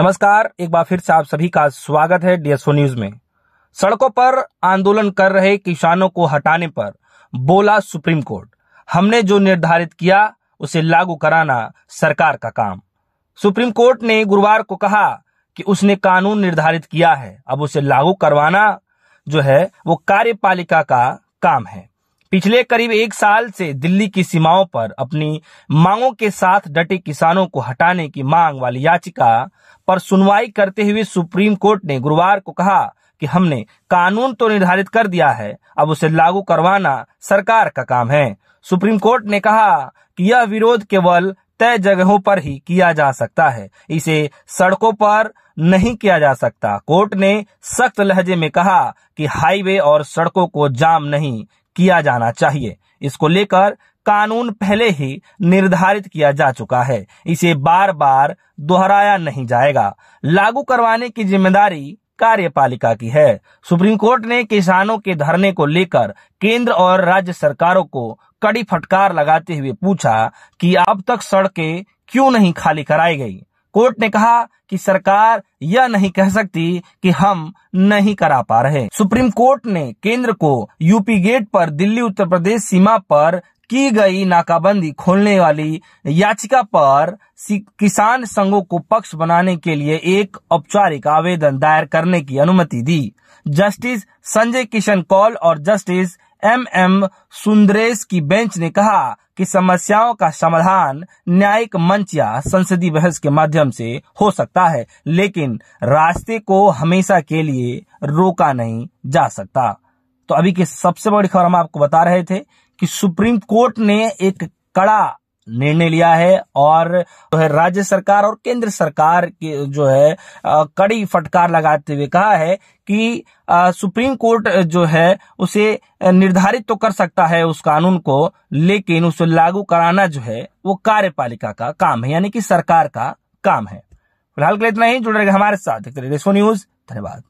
नमस्कार एक बार फिर से आप सभी का स्वागत है डीएसओ न्यूज में सड़कों पर आंदोलन कर रहे किसानों को हटाने पर बोला सुप्रीम कोर्ट हमने जो निर्धारित किया उसे लागू कराना सरकार का काम सुप्रीम कोर्ट ने गुरुवार को कहा कि उसने कानून निर्धारित किया है अब उसे लागू करवाना जो है वो कार्यपालिका का काम है पिछले करीब एक साल से दिल्ली की सीमाओं पर अपनी मांगों के साथ डटे किसानों को हटाने की मांग वाली याचिका पर सुनवाई करते हुए सुप्रीम कोर्ट ने गुरुवार को कहा कि हमने कानून तो निर्धारित कर दिया है अब उसे लागू करवाना सरकार का काम है सुप्रीम कोर्ट ने कहा कि यह विरोध केवल तय जगहों पर ही किया जा सकता है इसे सड़कों पर नहीं किया जा सकता कोर्ट ने सख्त लहजे में कहा कि हाईवे और सड़कों को जाम नहीं किया जाना चाहिए इसको लेकर कानून पहले ही निर्धारित किया जा चुका है इसे बार बार दोहराया नहीं जाएगा लागू करवाने की जिम्मेदारी कार्यपालिका की है सुप्रीम कोर्ट ने किसानों के धरने को लेकर केंद्र और राज्य सरकारों को कड़ी फटकार लगाते हुए पूछा कि अब तक सड़कें क्यों नहीं खाली कराई गई कोर्ट ने कहा कि सरकार यह नहीं कह सकती कि हम नहीं करा पा रहे सुप्रीम कोर्ट ने केंद्र को यूपी गेट पर दिल्ली उत्तर प्रदेश सीमा पर की गई नाकाबंदी खोलने वाली याचिका पर किसान संघों को पक्ष बनाने के लिए एक औपचारिक आवेदन दायर करने की अनुमति दी जस्टिस संजय किशन कौल और जस्टिस एम एम सुंदरेश की बेंच ने कहा कि समस्याओं का समाधान न्यायिक मंच या संसदीय बहस के माध्यम से हो सकता है लेकिन रास्ते को हमेशा के लिए रोका नहीं जा सकता तो अभी की सबसे बड़ी खबर हम आपको बता रहे थे कि सुप्रीम कोर्ट ने एक कड़ा निर्णय लिया है और जो है राज्य सरकार और केंद्र सरकार के जो है कड़ी फटकार लगाते हुए कहा है कि सुप्रीम कोर्ट जो है उसे निर्धारित तो कर सकता है उस कानून को लेकिन उसे लागू कराना जो है वो कार्यपालिका का काम है यानी कि सरकार का काम है फिलहाल के लिए इतना ही जुड़ रहेगा हमारे साथ न्यूज धन्यवाद